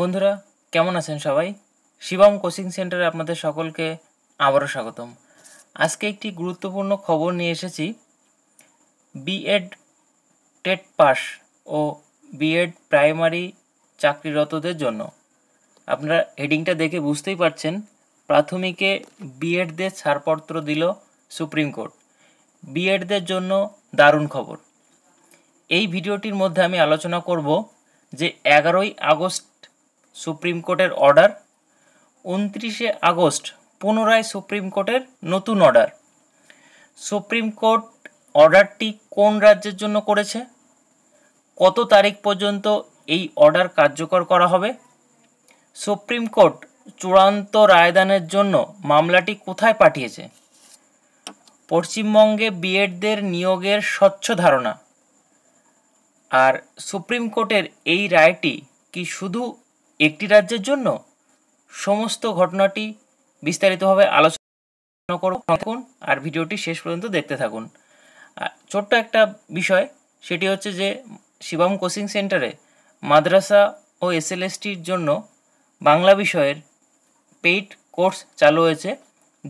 বন্ধুরা কেমন আছেন সবাই শিবম কোচিং সেন্টারে আপনাদের সকলকে আবারও স্বাগতম আজকে একটি গুরুত্বপূর্ণ খবর নিয়ে এসেছি বিএড টেট পাস ও বিএড প্রাইমারি চাকরিরতদের জন্য আপনারা হেডিংটা দেখে বুঝতেই পারছেন প্রাথমিকে বিএডদের ছাড়পত্র দিল সুপ্রিম কোর্ট বিএডদের জন্য দারুণ খবর এই ভিডিওটির মধ্যে আমি আলোচনা করব যে এগারোই আগস্ট সুপ্রিম কোর্টের অর্ডার উনত্রিশে আগস্ট পুনরায় সুপ্রিম কোর্টের নতুন অর্ডার সুপ্রিম কোর্ট অর্ডারটি কোন রাজ্যের জন্য করেছে কত তারিখ পর্যন্ত এই অর্ডার কার্যকর করা হবে সুপ্রিম কোর্ট চূড়ান্ত রায়দানের জন্য মামলাটি কোথায় পাঠিয়েছে পশ্চিমবঙ্গে বিএডদের নিয়োগের স্বচ্ছ ধারণা আর সুপ্রিম কোর্টের এই রায়টি কি শুধু একটি রাজ্যের জন্য সমস্ত ঘটনাটি বিস্তারিতভাবে আলোচনা করো থাকুন আর ভিডিওটি শেষ পর্যন্ত দেখতে থাকুন ছোট্ট একটা বিষয় সেটি হচ্ছে যে শিবম কোচিং সেন্টারে মাদ্রাসা ও এসএলএসটির জন্য বাংলা বিষয়ের পেইড কোর্স চালু হয়েছে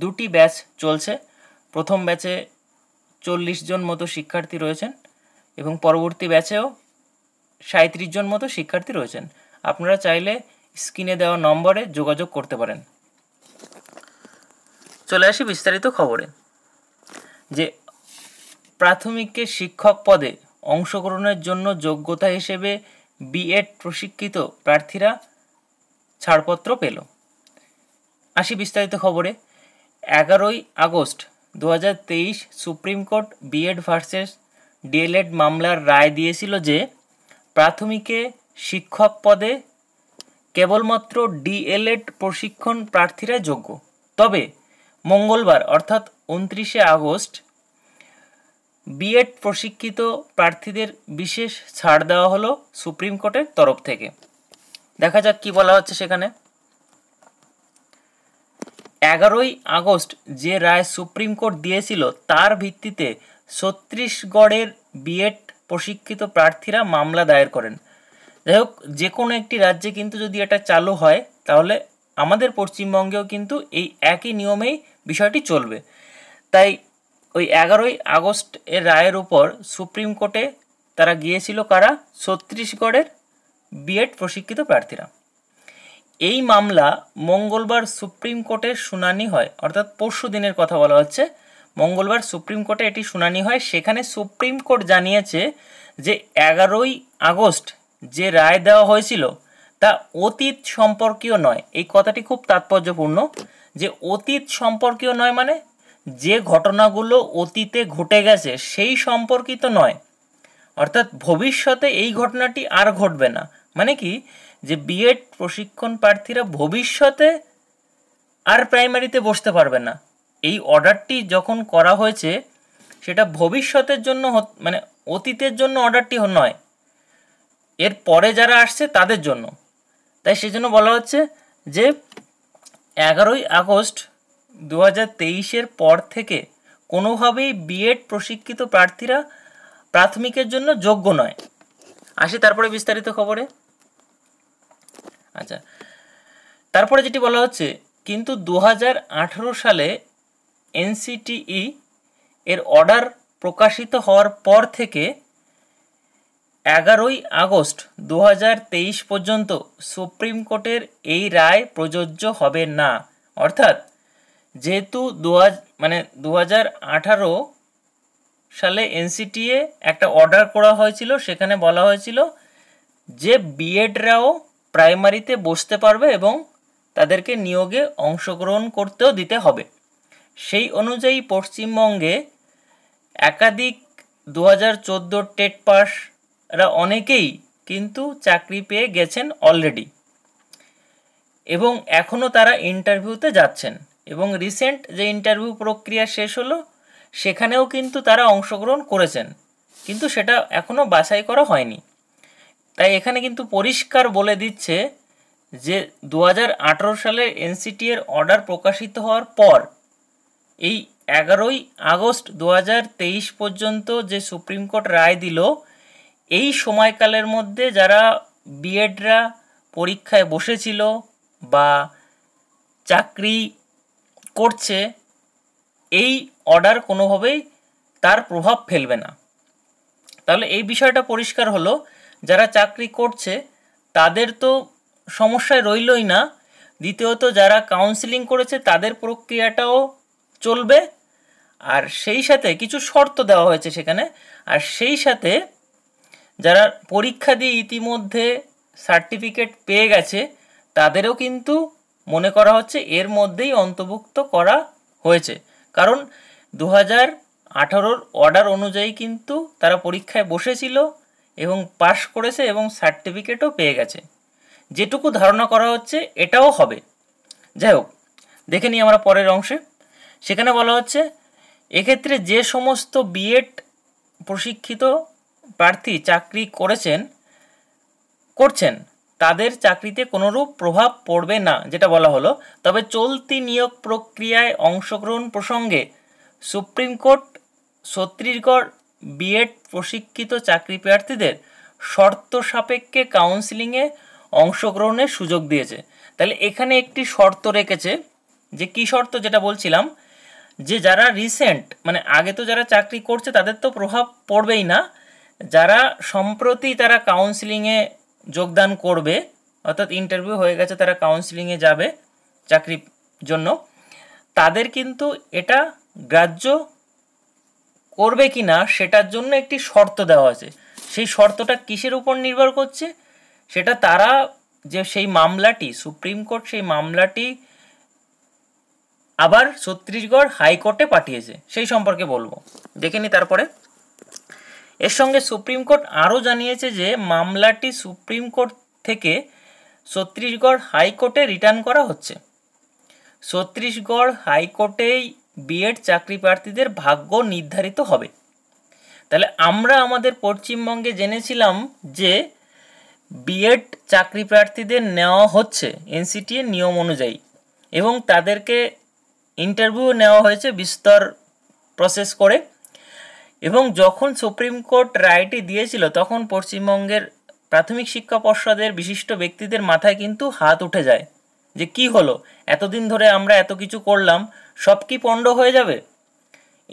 দুটি ব্যাচ চলছে প্রথম ব্যাচে চল্লিশ জন মতো শিক্ষার্থী রয়েছেন এবং পরবর্তী ব্যাচেও সাঁত্রিশ জন মতো শিক্ষার্থী রয়েছেন আপনারা চাইলে স্ক্রিনে দেওয়া নম্বরে যোগাযোগ করতে পারেন চলে আসি বিস্তারিত খবরে যে প্রাথমিকের শিক্ষক পদে অংশগ্রহণের জন্য যোগ্যতা হিসেবে বিএড প্রশিক্ষিত প্রার্থীরা ছাড়পত্র পেল আসি বিস্তারিত খবরে এগারোই আগস্ট দু supreme court B Ed versus D El Ed মামলার রায় দিয়েছিল যে প্রাথমিকে শিক্ষক পদে কেবলমাত্র ডিএলএড প্রশিক্ষণ প্রার্থীরা যোগ্য তবে মঙ্গলবার অর্থাৎ উনত্রিশে আগস্ট বিএড প্রশিক্ষিত প্রার্থীদের বিশেষ ছাড় দেওয়া হলো সুপ্রিম কোর্টের তরফ থেকে দেখা যাক কি বলা হচ্ছে সেখানে এগারোই আগস্ট যে রায় সুপ্রিম কোর্ট দিয়েছিল তার ভিত্তিতে ছত্রিশগড়ের বিএড প্রশিক্ষিত প্রার্থীরা মামলা দায়ের করেন যাই হোক যে কোনো একটি রাজ্যে কিন্তু যদি এটা চালু হয় তাহলে আমাদের পশ্চিমবঙ্গেও কিন্তু এই একই নিয়মেই বিষয়টি চলবে তাই ওই এগারোই আগস্ট এর রায়ের উপর সুপ্রিম কোর্টে তারা গিয়েছিল কারা ছত্তিশগড়ের বিএড প্রশিক্ষিত প্রার্থীরা এই মামলা মঙ্গলবার সুপ্রিম কোর্টে শুনানি হয় অর্থাৎ পরশু দিনের কথা বলা হচ্ছে মঙ্গলবার সুপ্রিম কোর্টে এটি শুনানি হয় সেখানে সুপ্রিম কোর্ট জানিয়েছে যে এগারোই আগস্ট যে রায় দেওয়া হয়েছিল তা অতীত সম্পর্কীয় নয় এই কথাটি খুব তাৎপর্যপূর্ণ যে অতীত সম্পর্কীয় নয় মানে যে ঘটনাগুলো অতীতে ঘটে গেছে সেই সম্পর্কিত নয় অর্থাৎ ভবিষ্যতে এই ঘটনাটি আর ঘটবে না মানে কি যে বিএড প্রশিক্ষণ প্রার্থীরা ভবিষ্যতে আর প্রাইমারিতে বসতে পারবে না এই অর্ডারটি যখন করা হয়েছে সেটা ভবিষ্যতের জন্য মানে অতীতের জন্য অর্ডারটি নয় এর পরে যারা আসছে তাদের জন্য তাই সেই জন্য বলা হচ্ছে যে এগারোই আগস্ট দু হাজার পর থেকে কোনোভাবেই বিএড প্রশিক্ষিত প্রার্থীরা প্রাথমিকের জন্য যোগ্য নয় আসি তারপরে বিস্তারিত খবরে আচ্ছা তারপরে যেটি বলা হচ্ছে কিন্তু দু সালে এনসিটিই e এর অর্ডার প্রকাশিত হওয়ার পর থেকে এগারোই আগস্ট দু পর্যন্ত সুপ্রিম কোর্টের এই রায় প্রযোজ্য হবে না অর্থাৎ যেহেতু দু মানে দু সালে এনসিটিএ একটা অর্ডার করা হয়েছিল সেখানে বলা হয়েছিল যে বিএডরাও প্রাইমারিতে বসতে পারবে এবং তাদেরকে নিয়োগে অংশগ্রহণ করতেও দিতে হবে সেই অনুযায়ী পশ্চিমবঙ্গে একাধিক দু হাজার টেট পাস এরা অনেকেই কিন্তু চাকরি পেয়ে গেছেন অলরেডি এবং এখনও তারা ইন্টারভিউতে যাচ্ছেন এবং রিসেন্ট যে ইন্টারভিউ প্রক্রিয়া শেষ হলো সেখানেও কিন্তু তারা অংশগ্রহণ করেছেন কিন্তু সেটা এখনও বাছাই করা হয়নি তাই এখানে কিন্তু পরিষ্কার বলে দিচ্ছে যে দু সালে এনসিটি এর অর্ডার প্রকাশিত হওয়ার পর এই এগারোই আগস্ট দু পর্যন্ত যে সুপ্রিম কোর্ট রায় দিল এই সময়কালের মধ্যে যারা বিএডরা পরীক্ষায় বসেছিল বা চাকরি করছে এই অর্ডার কোনোভাবেই তার প্রভাব ফেলবে না তাহলে এই বিষয়টা পরিষ্কার হলো যারা চাকরি করছে তাদের তো সমস্যায় রইলই না দ্বিতীয়ত যারা কাউন্সিলিং করেছে তাদের প্রক্রিয়াটাও চলবে আর সেই সাথে কিছু শর্ত দেওয়া হয়েছে সেখানে আর সেই সাথে যারা পরীক্ষা দিয়ে ইতিমধ্যে সার্টিফিকেট পেয়ে গেছে তাদেরও কিন্তু মনে করা হচ্ছে এর মধ্যেই অন্তর্ভুক্ত করা হয়েছে কারণ দু হাজার আঠারোর অর্ডার অনুযায়ী কিন্তু তারা পরীক্ষায় বসেছিল এবং পাশ করেছে এবং সার্টিফিকেটও পেয়ে গেছে যেটুকু ধারণা করা হচ্ছে এটাও হবে যাই হোক দেখে নিই আমরা পরের অংশে সেখানে বলা হচ্ছে এক্ষেত্রে যে সমস্ত বিএড প্রশিক্ষিত প্রার্থী চাকরি করেছেন করছেন তাদের চাকরিতে কোনোরূপ প্রভাব পড়বে না যেটা বলা হলো তবে চলতি নিয়োগ প্রক্রিয়ায় অংশগ্রহণ প্রসঙ্গে সুপ্রিম কোর্ট ছত্তিশগড় বিএড প্রশিক্ষিত চাকরি প্রার্থীদের শর্ত সাপেক্ষে কাউন্সিলিংয়ে অংশগ্রহণের সুযোগ দিয়েছে তাহলে এখানে একটি শর্ত রেখেছে যে কি শর্ত যেটা বলছিলাম যে যারা রিসেন্ট মানে আগে তো যারা চাকরি করছে তাদের তো প্রভাব পড়বেই না যারা সম্প্রতি তারা কাউন্সিলিংয়ে যোগদান করবে অর্থাৎ ইন্টারভিউ হয়ে গেছে তারা কাউন্সিলিংয়ে যাবে চাকরির জন্য তাদের কিন্তু এটা গ্রাহ্য করবে কি না সেটার জন্য একটি শর্ত দেওয়া আছে সেই শর্তটা কিসের উপর নির্ভর করছে সেটা তারা যে সেই মামলাটি সুপ্রিম কোর্ট সেই মামলাটি আবার ছত্তিশগড় হাইকোর্টে পাঠিয়েছে সেই সম্পর্কে বলবো দেখে নি তারপরে এর সঙ্গে সুপ্রিম কোর্ট আরও জানিয়েছে যে মামলাটি সুপ্রিম কোর্ট থেকে ছত্রিশগড় হাইকোর্টে রিটার্ন করা হচ্ছে ছত্রিশগড় হাইকোর্টেই বিএড চাকরি প্রার্থীদের ভাগ্য নির্ধারিত হবে তাহলে আমরা আমাদের পশ্চিমবঙ্গে জেনেছিলাম যে বিএড চাকরি প্রার্থীদের নেওয়া হচ্ছে এর নিয়ম অনুযায়ী এবং তাদেরকে ইন্টারভিউ নেওয়া হয়েছে বিস্তর প্রসেস করে এবং যখন সুপ্রিম কোর্ট রায়টি দিয়েছিল তখন পশ্চিমবঙ্গের প্রাথমিক শিক্ষা পর্ষদের বিশিষ্ট ব্যক্তিদের মাথায় কিন্তু হাত উঠে যায় যে কি হলো এতদিন ধরে আমরা এত কিছু করলাম সব কি পণ্ড হয়ে যাবে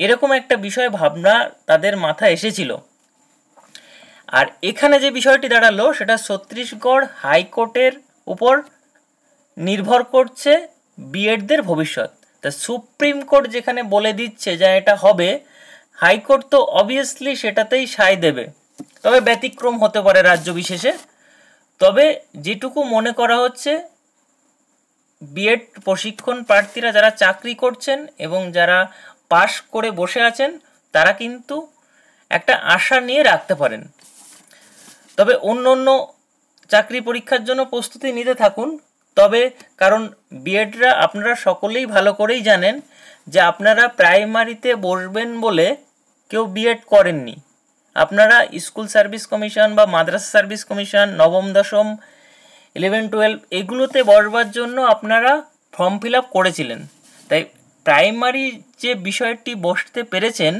এরকম একটা বিষয় ভাবনা তাদের মাথায় এসেছিল আর এখানে যে বিষয়টি দাঁড়ালো সেটা ছত্তিশগড় হাইকোর্টের উপর নির্ভর করছে বিএডদের ভবিষ্যৎ তা সুপ্রিম কোর্ট যেখানে বলে দিচ্ছে যা এটা হবে হাইকোর্ট তো অবভিয়াসলি সেটাতেই সায় দেবে তবে ব্যতিক্রম হতে পারে রাজ্য বিশেষে তবে যেটুকু মনে করা হচ্ছে বিএড প্রশিক্ষণ প্রার্থীরা যারা চাকরি করছেন এবং যারা পাশ করে বসে আছেন তারা কিন্তু একটা আশা নিয়ে রাখতে পারেন তবে অন্য অন্য চাকরি পরীক্ষার জন্য প্রস্তুতি নিতে থাকুন তবে কারণ বিএডরা আপনারা সকলেই ভালো করেই জানেন যে আপনারা প্রাইমারিতে বসবেন বলে কেউ বিএড করেননি আপনারা স্কুল সার্ভিস কমিশন বা মাদ্রাসা সার্ভিস কমিশন নবম দশম ইলেভেন টুয়েলভ এগুলোতে বসবার জন্য আপনারা ফর্ম ফিল আপ করেছিলেন তাই প্রাইমারি যে বিষয়টি বসতে পেরেছেন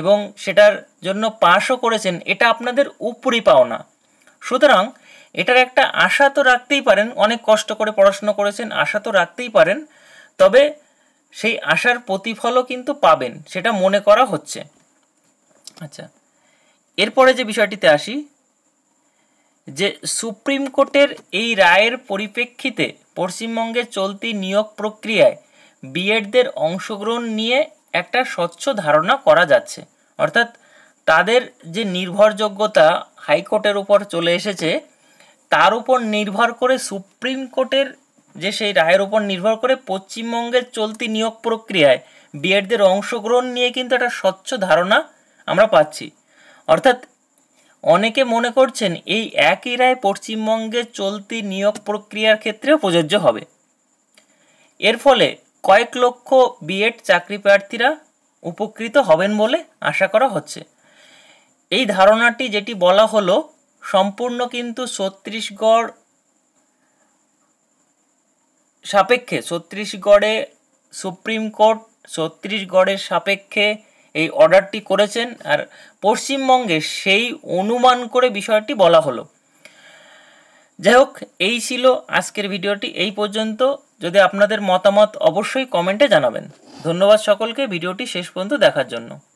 এবং সেটার জন্য পাশও করেছেন এটা আপনাদের উপরি পাওনা সুতরাং এটার একটা আশা তো রাখতেই পারেন অনেক কষ্ট করে পড়াশুনো করেছেন আশা তো রাখতেই পারেন তবে সেই আশার প্রতিফলও কিন্তু পাবেন সেটা মনে করা হচ্ছে আচ্ছা এরপরে যে বিষয়টিতে আসি যে সুপ্রিম কোর্টের এই রায়ের পরিপ্রেক্ষিতে পশ্চিমবঙ্গের চলতি নিয়োগ প্রক্রিয়ায় বিএডদের অংশগ্রহণ নিয়ে একটা স্বচ্ছ ধারণা করা যাচ্ছে অর্থাৎ তাদের যে নির্ভরযোগ্যতা হাইকোর্টের উপর চলে এসেছে তার উপর নির্ভর করে সুপ্রিম কোর্টের যে সেই রায়ের উপর নির্ভর করে পশ্চিমবঙ্গের চলতি নিয়োগ প্রক্রিয়ায় বিএডদের অংশগ্রহণ নিয়ে কিন্তু একটা স্বচ্ছ ধারণা আমরা পাচ্ছি অর্থাৎ অনেকে মনে করছেন এই একই রায় পশ্চিমবঙ্গে চলতি নিয়োগ প্রক্রিয়ার ক্ষেত্রেও প্রযোজ্য হবে এর ফলে কয়েক লক্ষ বিএড চাকরি প্রার্থীরা উপকৃত হবেন বলে আশা করা হচ্ছে এই ধারণাটি যেটি বলা হলো সম্পূর্ণ কিন্তু ছত্রিশগড় সাপেক্ষে ছত্রিশগড়ে সুপ্রিম কোর্ট ছত্রিশগড়ের সাপেক্ষে এই অর্ডারটি করেছেন আর পশ্চিমবঙ্গে সেই অনুমান করে বিষয়টি বলা হলো যাই হোক এই ছিল আজকের ভিডিওটি এই পর্যন্ত যদি আপনাদের মতামত অবশ্যই কমেন্টে জানাবেন ধন্যবাদ সকলকে ভিডিওটি শেষ পর্যন্ত দেখার জন্য